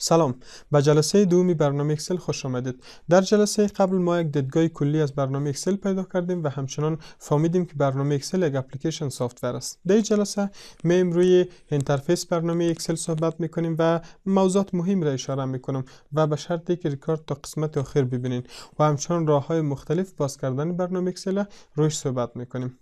سلام به جلسه دومی برنامه اکسل خوش آمدید در جلسه قبل ما یک دیدگاه کلی از برنامه اکسل پیدا کردیم و همچنان فهمیدیم که برنامه اکسل یک اپلیکیشن سافت است در جلسه میم روی اینترفیس برنامه اکسل صحبت میکنیم و موضوعات مهم را اشاره میکنم و به شرطی که ریکارد تا قسمت آخر ببینین و همچنان راه های مختلف باز کردن برنامه اکسل روش صحبت میکنیم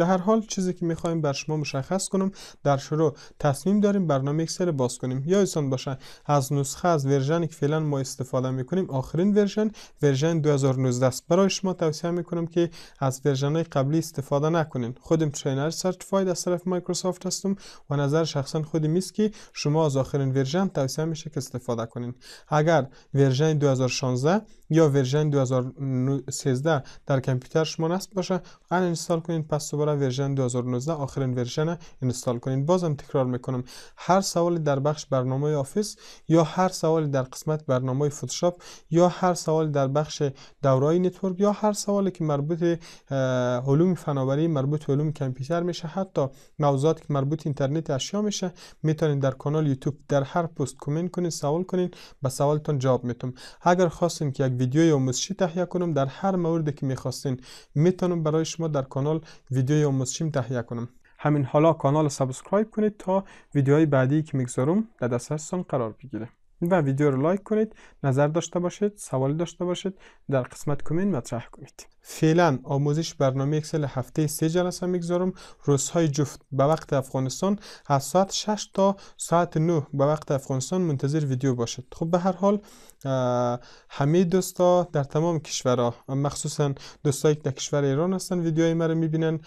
به هر حال چیزی که میخوایم بر شما مشخص کنم در شروع تصمیم داریم برنامه اکسل باز کنیم ایسان باشه از نسخه از ورژنی که فعلا ما استفاده میکنیم آخرین ورژن ورژن 2019 است برای شما توصیه میکنم که از ورژن های قبلی استفاده نکنین خودم ترینر سرتیفاید از طرف مایکروسافت هستم و نظر شخصا خودم نیست که شما از آخرین ورژن توصیه میشه که استفاده کنین اگر ورژن 2016 یا ورژن 2013 در کامپیوتر شما نصب باشه ان اینستال کنین پس دوباره برای ورژن 2019 آخرین ورژن اینستال کنین. بازم تکرار میکنم هر سوال در بخش برنامه آفیس یا هر سوال در قسمت برنامه فتوشاپ یا هر سوال در بخش دورای نتورک یا هر سوالی که مربوط علوم فناوری مربوط علوم کامپیوتر میشه حتی موضوعات که مربوط اینترنت اشیا میشه میتونین در کانال یوتیوب در هر پست کامنت کنین سوال کنین به سوالتون جواب میتونم اگر خواستین که یک ویدیو آموزشی تهیه کنم در هر موردی که میخواستین میتونم برای شما در کانال ویدیو آموزشیم تهیه کنم همین حالا کانال سابسکرایب کنید تا ویدیوهای بعدی که میگذارم در دسترستان قرار بگیره و ویدیو رو لایک کنید نظر داشته باشید سوالی داشته باشید در قسمت کامنت مطرح کنید فعلا آموزش برنامه اکسل هفته سه جلسه میگذارم روزهای جفت به وقت افغانستان از ساعت 6 تا ساعت 9 به وقت افغانستان منتظر ویدیو باشید خب به هر حال همه دوستا در تمام کشورها مخصوصا دوستایی که در کشور ایران هستن ما رو میبینن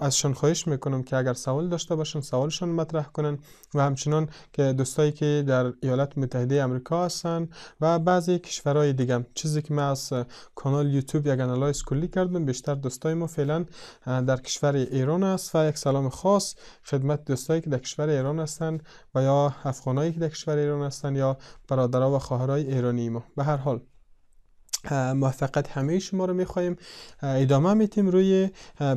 ازشان خواهش میکنم که اگر سوال داشته باشن سوالشان مطرح کنن و همچنان که دوستایی که در ایالات متحده آمریکا هستن و بعضی کشورهای دیگه چیزی که من از کانال یوتیوب یک انالایز کلی کردم بیشتر دوستای ما فعلا در کشور ایران است و یک سلام خاص خدمت دوستایی که در کشور ایران هستن و یا افغانایی که در کشور ایران هستن یا برادرها و خواهر شهرهای ایرانی ما به هر حال موفقت همه شما رو میخوایم ادامه میتیم روی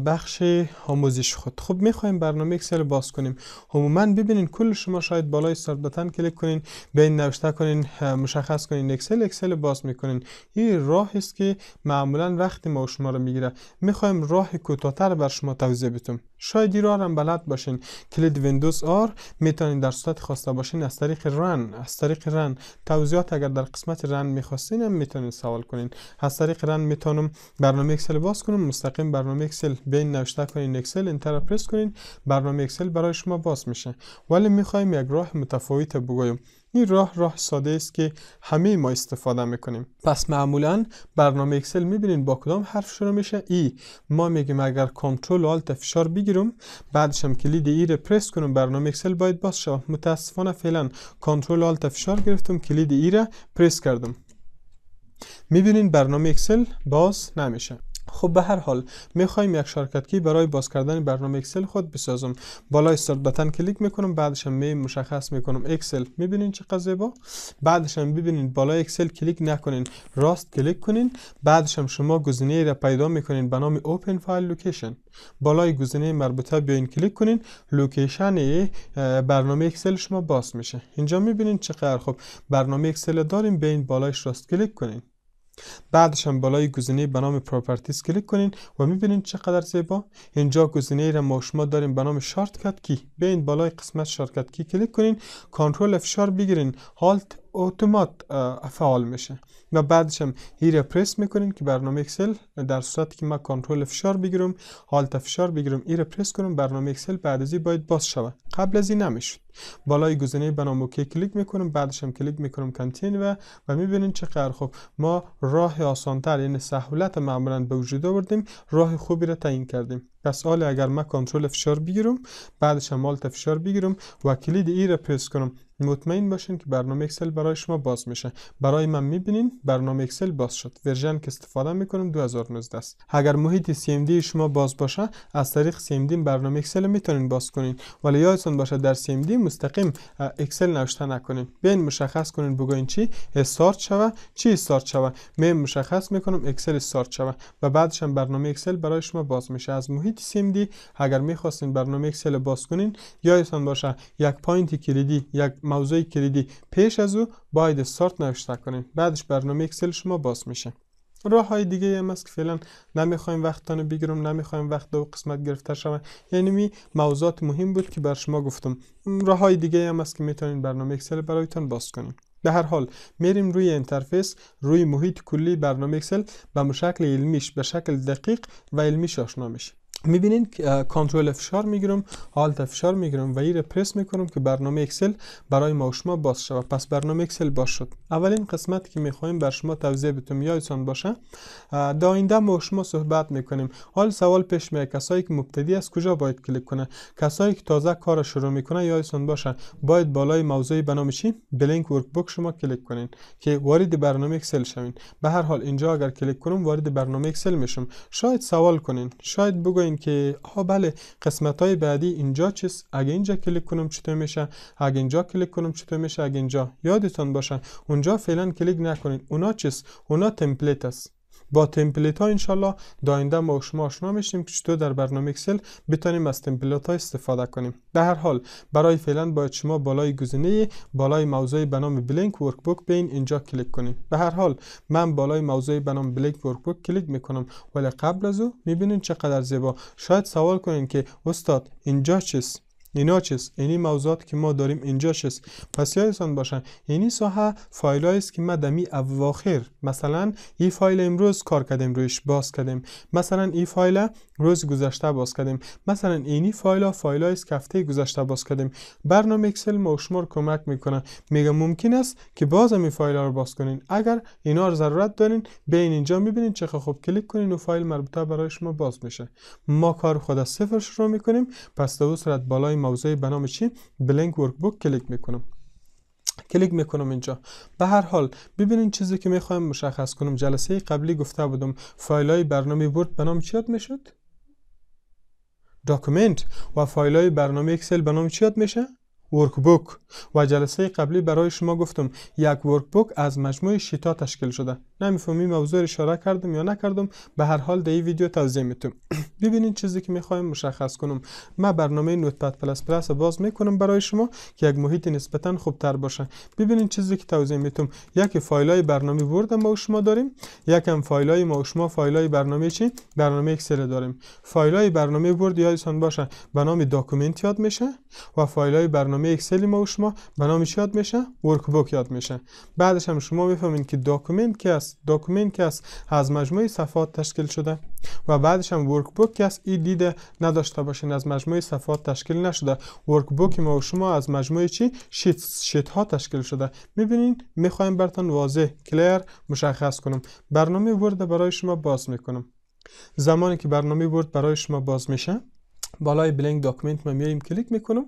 بخش آموزش خود خب میخوایم برنامه اکسل باز کنیم عموما ببینین کل شما شاید بالای استارت بتن کلیک کنین بین نوشته کنین مشخص کنین اکسل اکسل باز میکنین این راه است که معمولا وقتی ما شما رو میگیره میخوایم راه کوتاهتر بر شما توضیح بدم شاید این راه هم بلد باشین کلید ویندوز آر میتونین در صورت خواسته باشین از طریق رن از طریق رن توضیحات اگر در قسمت رن میخواستین هم میتونین سوال کنین کنین از طریق رن میتونم برنامه اکسل باز کنم مستقیم برنامه اکسل بین نوشته کنین اکسل انتر پرس کنین برنامه اکسل برای شما باز میشه ولی میخوایم یک راه متفاوت بگویم این راه راه ساده است که همه ما استفاده میکنیم پس معمولا برنامه اکسل میبینین با کدام حرف شروع میشه ای ما میگیم اگر کنترل آلت فشار بگیرم بعدش هم کلید ای رو پرس کنم برنامه اکسل باید باز شود متاسفانه فعلا کنترل آلت فشار گرفتم کلید ای را پرس کردم میبینین برنامه اکسل باز نمیشه خب به هر حال میخوایم یک کی برای باز کردن برنامه اکسل خود بسازم بالای استارت بتن کلیک میکنم بعدش می مشخص میکنم اکسل میبینین چقدر با بعدش هم ببینین بالا اکسل کلیک نکنین راست کلیک کنین بعدش هم شما گزینه را پیدا میکنین به نام اوپن فایل لوکیشن بالای گزینه مربوطه بیاین کلیک کنین لوکیشن برنامه اکسل شما باز میشه اینجا میبینین چقدر خب برنامه اکسل داریم بین بالایش راست کلیک کنین بعدش هم بالای گزینه به نام پراپرتیز کلیک کنین و میبینین چقدر زیبا اینجا گزینه ای را ما شما داریم به نام شارتکت کی بیاین بالای قسمت شارتکت کی کلیک کنین کنترل افشار بگیرین هالت اتومات فعال میشه و بعدش هم هیره پرس میکنیم که برنامه اکسل در صورت که ما کنترل فشار بگیرم حالت فشار بگیرم ایره پرس کنم برنامه اکسل بعد از این باید باز شود قبل از این نمیشد بالای گزینه به کلیک میکنم بعدش هم کلیک میکنم کانتینیو و و چه چقدر خوب ما راه آسانتر یعنی سهولت معمولا به وجود آوردیم راه خوبی را تعیین کردیم پس حالا اگر ما کنترل فشار بگیرم بعدش هم آلت فشار بگیرم و کلید ای را پرس کنم مطمئن باشین که برنامه اکسل برای شما باز میشه برای من میبینین برنامه اکسل باز شد ورژن که استفاده میکنم 2019 است اگر محیط CMD شما باز باشه از طریق CMD برنامه اکسل میتونین باز کنین ولی یادتون باشه در CMD مستقیم اکسل نوشته نکنین بین مشخص کنین بگوین چی استارت شوه چی استارت شوه من مشخص میکنم اکسل استارت شوه و بعدش هم برنامه اکسل برای شما باز میشه از محیط پوینت سیمدی اگر میخواستین برنامه اکسل باز کنین یادتان باشه یک پوینت کلیدی یک موضوع کلیدی پیش از او باید سارت نوشته کنین بعدش برنامه اکسل شما باز میشه راه های دیگه هم هست که فعلا نمیخوایم وقتتان بگیرم نمیخوایم وقت دو قسمت گرفته شود یعنی می موضوعات مهم بود که بر شما گفتم راه های دیگه هم هست که میتونین برنامه اکسل برایتان باز کنیم به هر حال میریم روی اینترفیس روی محیط کلی برنامه اکسل به شکل علمیش به شکل دقیق و علمیش آشنا میشیم میبینین کنترل فشار میگیرم آلت فشار میگیرم و این پرس میکنم که برنامه اکسل برای ما شما باز شود پس برنامه اکسل باز شد اولین قسمت که میخوایم بر شما توضیح بدم یادتون باشه داینده ما شما صحبت میکنیم حال سوال پیش میاد کسایی که مبتدی از کجا باید کلیک کنه کسایی که تازه کار شروع میکنه یادتون باشه باید بالای موضوعی به نام چی بلینک بوک شما کلیک کنین که وارد برنامه اکسل شوین به هر حال اینجا اگر کلیک کنم وارد برنامه اکسل میشم شاید سوال کنین شاید بگوین که ها بله قسمت های بعدی اینجا چیست اگه اینجا کلیک کنم چطور میشه اگه اینجا کلیک کنم چطور میشه اگه اینجا یادتان باشه اونجا فعلا کلیک نکنین اونا چیست اونا تمپلیت است با تمپلیت ها انشالله داینده ما شما آشنا میشیم که چطور در برنامه اکسل بتانیم از تمپلیت ها استفاده کنیم در هر حال برای فعلا باید شما بالای گزینه بالای موضوع به نام بلینک ورکبوک این اینجا کلیک کنیم. به هر حال من بالای موضوع به نام بلینک ورکبوک کلیک میکنم ولی قبل از او میبینید چقدر زیبا شاید سوال کنین که استاد اینجا چیست اینا چیست اینی موضوعات که ما داریم اینجا چیست پس یادتان باشن یعنی ساحه فایل است که ما دمی اواخر مثلا این فایل امروز کار کردیم رویش باز کردیم مثلا این فایل روز گذشته باز کردیم مثلا اینی فایل ها فایل که هفته گذشته باز کردیم برنامه اکسل ما شمار کمک میکنه میگه ممکن است که باز هم این فایل ها رو باز کنین اگر اینا رو ضرورت دارین این اینجا میبینین چه خوب کلیک کنین و فایل مربوطه برای شما باز میشه ما کار خود از صفر شروع میکنیم پس دو صورت بالای موضوعی به نام چی بلینک بوک کلیک میکنم کلیک میکنم اینجا به هر حال ببینین چیزی که میخوام مشخص کنم جلسه قبلی گفته بودم فایل های برنامه ورد به نام چی میشد داکومنت و فایل های برنامه اکسل به نام چی میشه ورکبوک و جلسه قبلی برای شما گفتم یک ورکبوک از مجموع شیتا تشکیل شده نمیفهمی موضوع اشاره کردم یا نکردم به هر حال در ویدیو توضیح میتم ببینید چیزی که میخوایم مشخص کنم ما برنامه نوتپد پلاس پلاس باز میکنم برای شما که یک محیط نسبتا خوبتر باشه ببینید چیزی که توضیح میتونم یکی فایل های برنامه ورد ما شما داریم یکم فایل های ما و شما فایل های برنامه چی برنامه اکسل داریم فایل های برنامه ورد یادتون باشه به نام داکومنت یاد میشه و فایل های برنامه اکسل ما و شما به نام یاد میشه ورک یاد میشه بعدش هم شما میفهمین که داکومنت که است داکومنت که است از مجموعه صفات تشکیل شده و بعدش هم بوک که از این دیده نداشته باشین از مجموعه صفحات تشکیل نشده ورکبوک ما و شما از مجموعه چی شیت شیت ها تشکیل شده میبینین میخوایم براتون واضح کلیر مشخص کنم برنامه ورد برای شما باز میکنم زمانی که برنامه ورد برای شما باز میشه بالای بلینک داکومنت ما میایم کلیک میکنم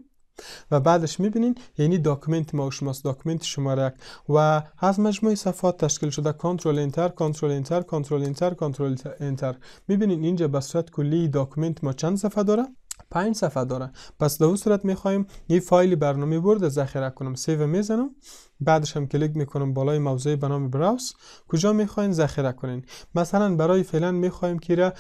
و بعدش میبینین یعنی داکومنت ما و شماست داکومنت شماره یک و از مجموعه صفات تشکیل شده کنترل انتر کنترل انتر کنترل انتر کنترل انتر میبینین اینجا به صورت کلی داکومنت ما چند صفحه داره پنج صفحه داره پس در صورت میخوایم یه فایل برنامه برده ذخیره کنم سیو میزنم بعدش هم کلیک میکنم بالای موضوع به نام براوس کجا میخواین ذخیره کنین مثلا برای فعلا میخوایم که را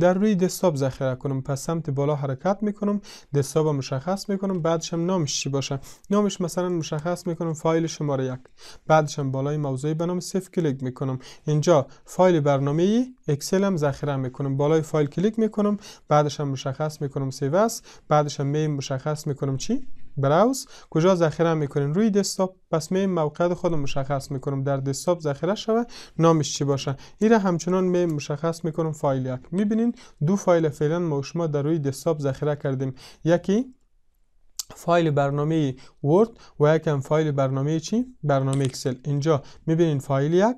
در روی دسکتاپ ذخیره کنم پس سمت بالا حرکت میکنم دسکتاپ مشخص میکنم بعدش هم نامش چی باشه نامش مثلا مشخص میکنم فایل شماره یک بعدش هم بالای موضوع به نام سیف کلیک میکنم اینجا فایل برنامه اکسل هم ذخیره میکنم بالای فایل کلیک میکنم بعدش هم مشخص میکنم سیو است بعدش هم مشخص میکنم چی براوز کجا ذخیره میکنین روی دسکتاپ پس می موقع خود مشخص میکنم در دسکتاپ ذخیره شوه نامش چی باشه ایره همچنان می مشخص میکنم فایل یک میبینین دو فایل فعلا ما شما در روی دسکتاپ ذخیره کردیم یکی فایل برنامه ورد و یکم فایل برنامه چی برنامه اکسل اینجا میبینین فایل یک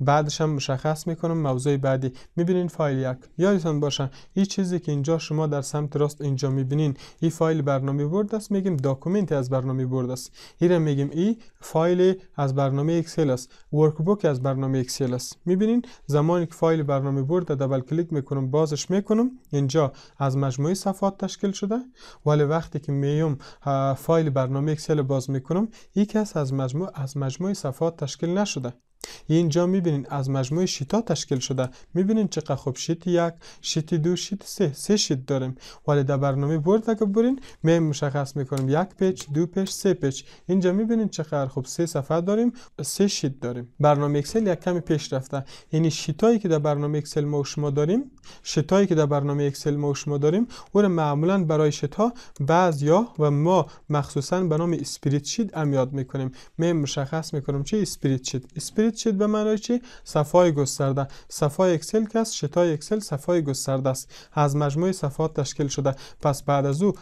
بعدش هم مشخص میکنم موضوع بعدی میبینین فایل یک یادتان باشه این چیزی که اینجا شما در سمت راست اینجا میبینین این فایل برنامه برد است میگیم داکومنت از برنامه برد است این میگیم این فایل از برنامه اکسل است ورکبوک از برنامه اکسل است میبینین زمانی که فایل برنامه برد دبل کلیک میکنم بازش میکنم اینجا از مجموعه صفحات تشکیل شده ولی وقتی که میوم فایل برنامه اکسل باز میکنم یک از مجموعه از مجموعه صفحات تشکیل نشده اینجا میبینین از مجموع شیتا تشکیل شده میبینین چقدر خوب شیت یک شیت دو شیت سه سه شیت داریم ولی در برنامه برد اگه برین می مشخص میکنیم یک پیچ دو پیچ سه پیچ اینجا میبینین چقدر خوب سه صفحه داریم سه شیت داریم برنامه اکسل یک کمی پیش رفته یعنی شیتایی که در برنامه اکسل ما شما داریم شیتایی که در برنامه اکسل ما شما داریم اون معمولا برای شیتا یا و ما مخصوصا به نام اسپریت شیت هم یاد میکنیم می مشخص میکنیم چه اسپریت شیت اسپریت چیت به معنای چی صفای گسترده صفای اکسل که است شتای اکسل صفای گسترده است از مجموعه صفات تشکیل شده پس بعد از او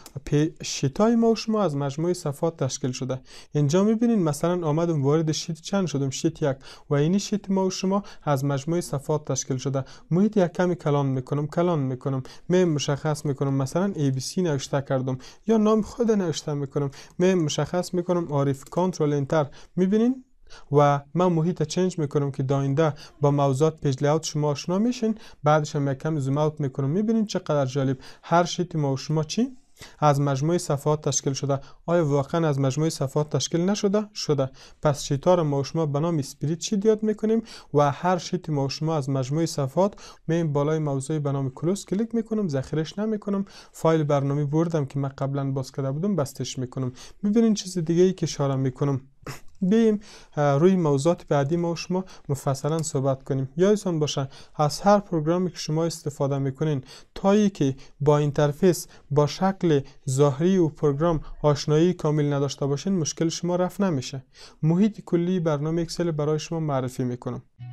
شتای ما و شما از مجموعه صفات تشکیل شده اینجا میبینین مثلا آمدم وارد شیت چند شدم شیت یک و این شیت ما و شما از مجموعه صفات تشکیل شده محیط یک کمی کلان میکنم کلان میکنم می مشخص میکنم مثلا ABC نوشته کردم یا نام خود نوشته میکنم می مشخص میکنم عارف کنترل انتر میبینین و من محیط چنج میکنم که داینده با موضوعات پیج شما آشنا میشین بعدش هم یکم زوم اوت میکنم میبینین چقدر جالب هر شیت ما شما چی از مجموعه صفحات تشکیل شده آیا واقعا از مجموعه صفحات تشکیل نشده شده پس شیتا رو ما و شما به نام اسپریت شیت یاد میکنیم و هر شیت ما و شما از مجموعه صفحات من بالای موضوعی به نام کلیک میکنم ذخیرش نمیکنم فایل برنامه بردم که من قبلا باز کرده بودم بستش میکنم میبینین چیز دیگه ای که اشاره میکنم بیم روی موضوعات بعدی ما و شما مفصلا صحبت کنیم یادتان باشه از هر پروگرامی که شما استفاده میکنین تایی که با اینترفیس با شکل ظاهری و پروگرام آشنایی کامل نداشته باشین مشکل شما رفت نمیشه محیط کلی برنامه اکسل برای شما معرفی میکنم